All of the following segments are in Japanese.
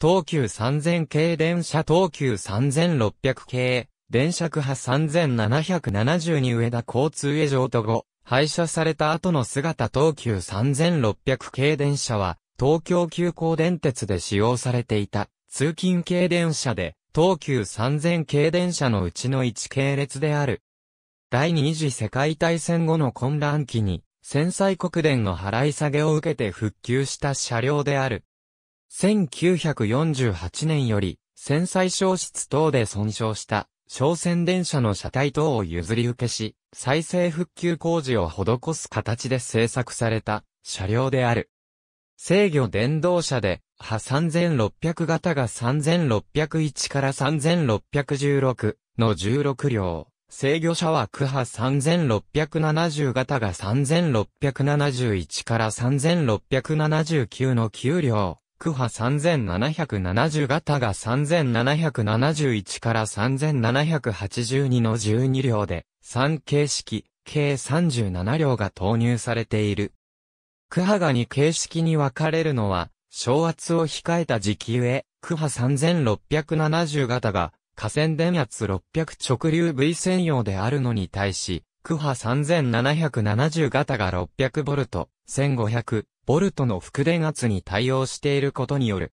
東急3000系電車東急3600系、電車区波3770に上田交通へ上都後、廃車された後の姿東急3600系電車は、東京急行電鉄で使用されていた、通勤系電車で、東急3000系電車のうちの1系列である。第二次世界大戦後の混乱期に、戦災国電の払い下げを受けて復旧した車両である。1948年より、戦災消失等で損傷した、商船電車の車体等を譲り受けし、再生復旧工事を施す形で製作された、車両である。制御電動車で、波3600型が3601から3616の16両。制御車は区波3670型が3671から3679の9両。区波3770型が3771から3782の12両で、3形式、計37両が投入されている。区波が2形式に分かれるのは、昇圧を控えた時期上、区波3670型が、河川電圧600直流 V 専用であるのに対し、区波3770型が 600V、1500、ボルトの副電圧に対応していることによる。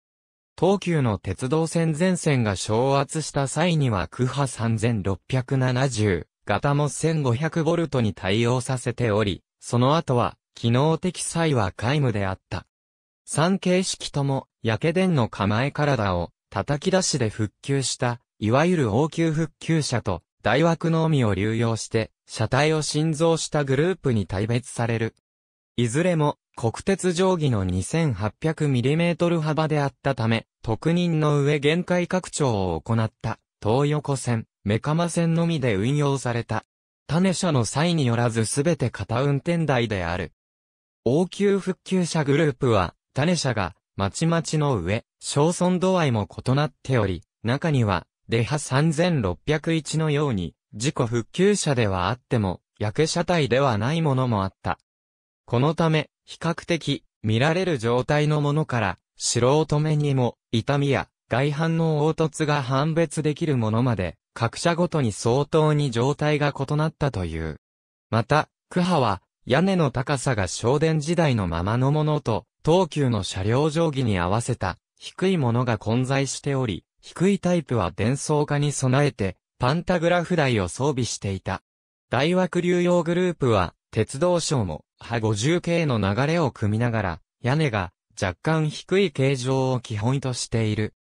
東急の鉄道線全線が昇圧した際には区波3670型も1 5 0 0トに対応させており、その後は、機能的際は皆無であった。3形式とも、焼け電の構え体を、叩き出しで復旧した、いわゆる応急復旧車と、大枠のみを流用して、車体を心臓したグループに大別される。いずれも国鉄定規の 2800mm 幅であったため、特任の上限界拡張を行った東横線、目マ線のみで運用された。種車の際によらずすべて片運転台である。応急復旧車グループは、種車が、まちまちの上、小村度合いも異なっており、中には、デハ3601のように、事故復旧車ではあっても、焼け車体ではないものもあった。このため、比較的、見られる状態のものから、素人目にも、痛みや、外反の凹凸が判別できるものまで、各社ごとに相当に状態が異なったという。また、区派は、屋根の高さが昇殿時代のままのものと、東急の車両定規に合わせた、低いものが混在しており、低いタイプは伝送化に備えて、パンタグラフ台を装備していた。大枠流用グループは、鉄道省も、歯50系の流れを組みながら、屋根が若干低い形状を基本としている。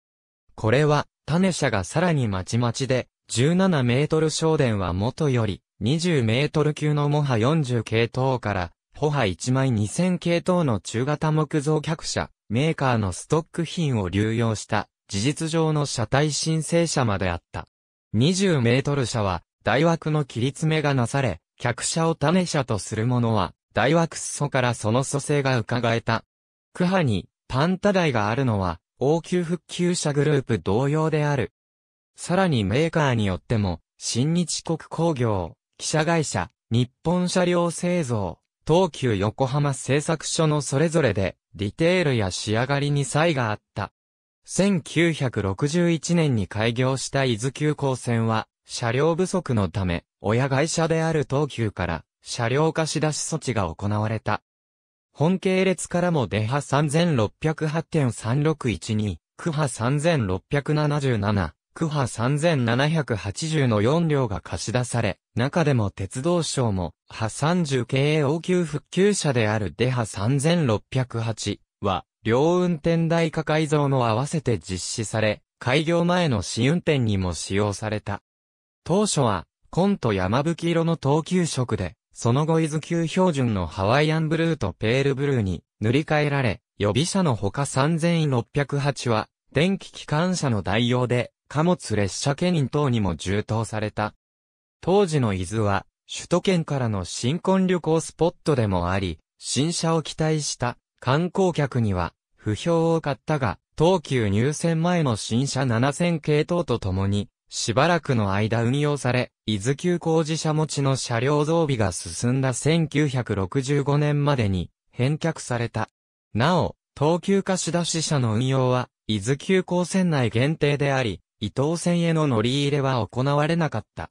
これは、種車がさらにまちまちで、17メートル省電は元より、20メートル級のモハ40系統から、ホハ1枚2000系統の中型木造客車、メーカーのストック品を流用した、事実上の車体申請車まであった。20メートル車は、大枠の切り詰めがなされ、客車を種車とする者は、大枠祖からその蘇生が伺えた。区派に、パンタ台があるのは、応急復旧車グループ同様である。さらにメーカーによっても、新日国工業、汽車会社、日本車両製造、東急横浜製作所のそれぞれで、リテールや仕上がりに差異があった。1961年に開業した伊豆急行線は、車両不足のため、親会社である東急から車両貸し出し措置が行われた。本系列からも出波3608.3612、区波3677、区波3780の4両が貸し出され、中でも鉄道省も、波30系応急復旧車である出波3608は、両運転台価改造の合わせて実施され、開業前の試運転にも使用された。当初は、紺と山吹色の等級色で、その後伊豆級標準のハワイアンブルーとペールブルーに塗り替えられ、予備車のほか3608は、電気機関車の代用で、貨物列車ニ人等にも充当された。当時の伊豆は、首都圏からの新婚旅行スポットでもあり、新車を期待した観光客には不評を買ったが、東急入選前の新車7000系統とともに、しばらくの間運用され、伊豆急工事車持ちの車両増備が進んだ1965年までに返却された。なお、東急貸出し車の運用は、伊豆急行線内限定であり、伊東線への乗り入れは行われなかった。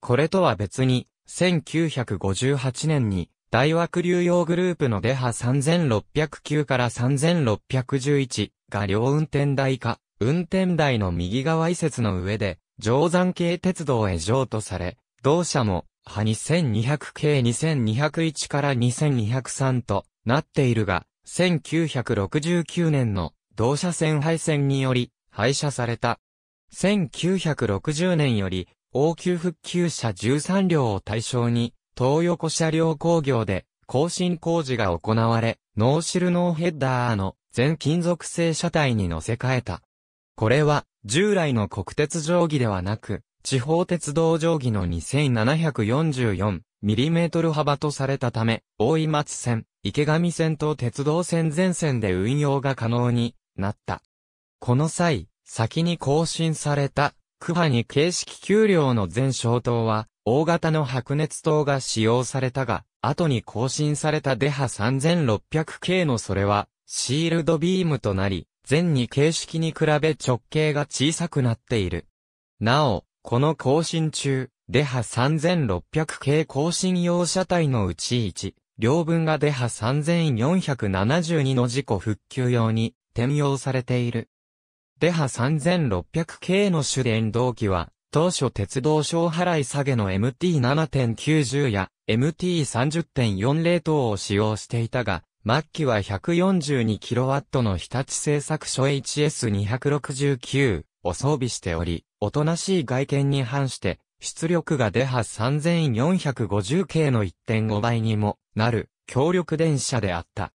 これとは別に、1958年に、大枠流用グループのデハ3609から3611が両運転台化、運転台の右側移設の上で、定山系鉄道へ譲渡され、同社も、派2200系2201から2203となっているが、1969年の同社線廃線により廃車された。1960年より、応急復旧車13両を対象に、東横車両工業で更新工事が行われ、ノーシルノーヘッダーの全金属製車体に乗せ替えた。これは、従来の国鉄定規ではなく、地方鉄道定規の 2744mm 幅とされたため、大井松線、池上線と鉄道線全線で運用が可能になった。この際、先に更新された、区波に形式給料の全消灯は、大型の白熱灯が使用されたが、後に更新されたデハ3600系のそれは、シールドビームとなり、前に形式に比べ直径が小さくなっている。なお、この更新中、デハ3600系更新用車体のうち1、両分がデハ3472の事故復旧用に転用されている。デハ3600系の主電動機は、当初鉄道小払い下げの MT7.90 や MT30.40 等を使用していたが、末期は 142kW の日立製作所 HS269 を装備しており、おとなしい外見に反して、出力が出波 3450K の1.5倍にもなる強力電車であった。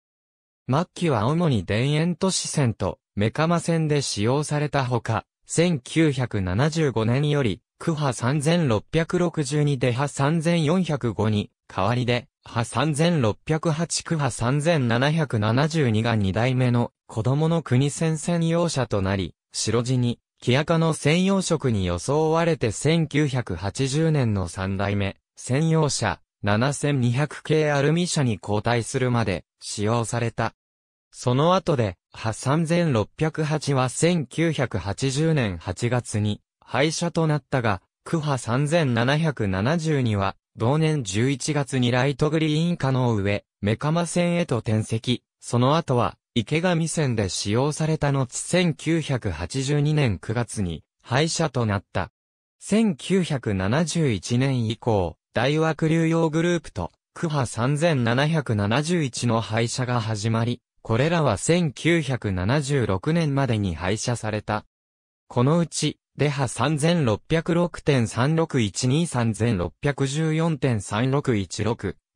末期は主に田園都市線とメカマ線で使用されたほか、1975年より、区波3662出波3405に代わりで、派3608区派3772が2代目の子供の国戦専用車となり、白地に、木赤の専用色に装われて1980年の3代目、専用車、7200系アルミ車に交代するまで使用された。その後で、派3608は1980年8月に廃車となったが、区派3772は同年11月にライトグリーン化の上、メカマ線へと転籍、その後は、池上線で使用された後1982年9月に廃車となった。1971年以降、大枠流用グループと、区派3771の廃車が始まり、これらは1976年までに廃車された。このうち、レハ3606.3612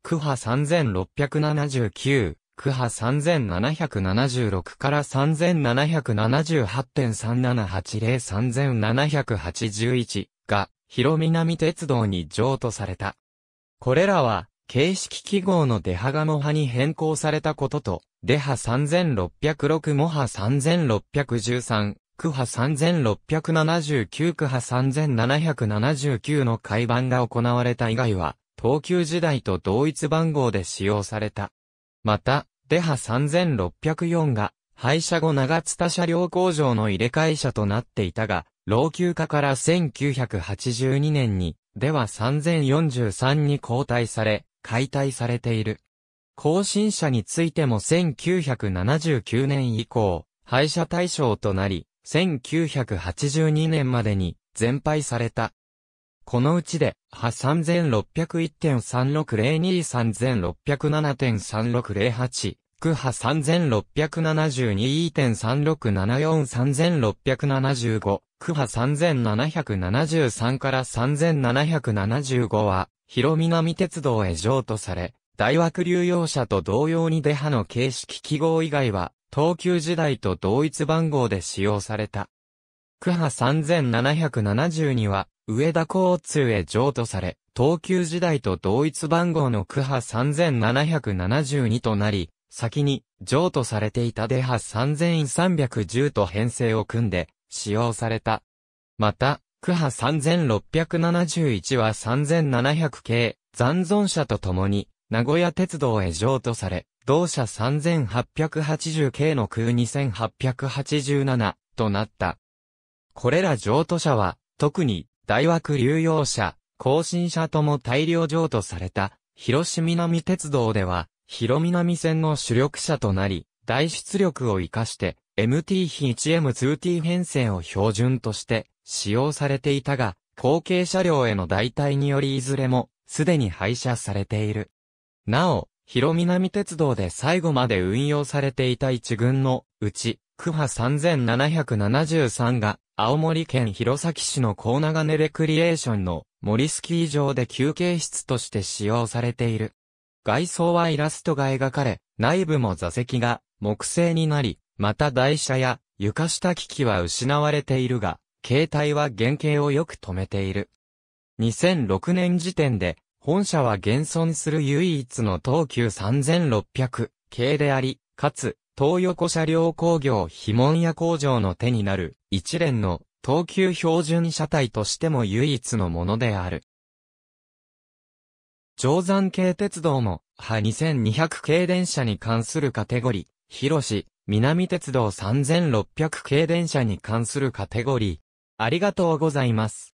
3614.3616、クハ3679、クハ3776から3778.37803781が、広南鉄道に譲渡された。これらは、形式記号のデハガモハに変更されたことと、デハ3606モハ3613、区波3679区波3779の改版が行われた以外は、東急時代と同一番号で使用された。また、デハ3604が、廃車後長津田車両工場の入れ替え車となっていたが、老朽化から1982年に、では3043に交代され、解体されている。更新車についても1979年以降、廃車対象となり、1982年までに全廃された。このうちで、波3601.36 02 3607.3608、区派3672.3674 3675、区派3773から3775は、広南鉄道へ譲渡され、大枠流用車と同様に出派の形式記号以外は、東急時代と同一番号で使用された。区波3772は、上田交通へ譲渡され、東急時代と同一番号の区波3772となり、先に譲渡されていた出波3310と編成を組んで使用された。また、区波3671は3700系残存者と共に名古屋鉄道へ譲渡され、同社 3880K の空2887となった。これら譲渡車は、特に、大枠流用車、更新車とも大量譲渡された、広島南鉄道では、広南線の主力車となり、大出力を活かして、MT 1M2T 編成を標準として使用されていたが、後継車両への代替によりいずれもすでに廃車されている。なお、広南鉄道で最後まで運用されていた一軍のうち、区波3773が、青森県弘前市の高長根レクリエーションの森スキー場で休憩室として使用されている。外装はイラストが描かれ、内部も座席が木製になり、また台車や床下機器は失われているが、携帯は原型をよく止めている。2006年時点で本社は現存する唯一の東急3600系であり、かつ、東横車両工業非門屋工場の手になる一連の東急標準車体としても唯一のものである。定山系鉄道も、派2200系電車に関するカテゴリー、広し、南鉄道3600系電車に関するカテゴリー。ありがとうございます。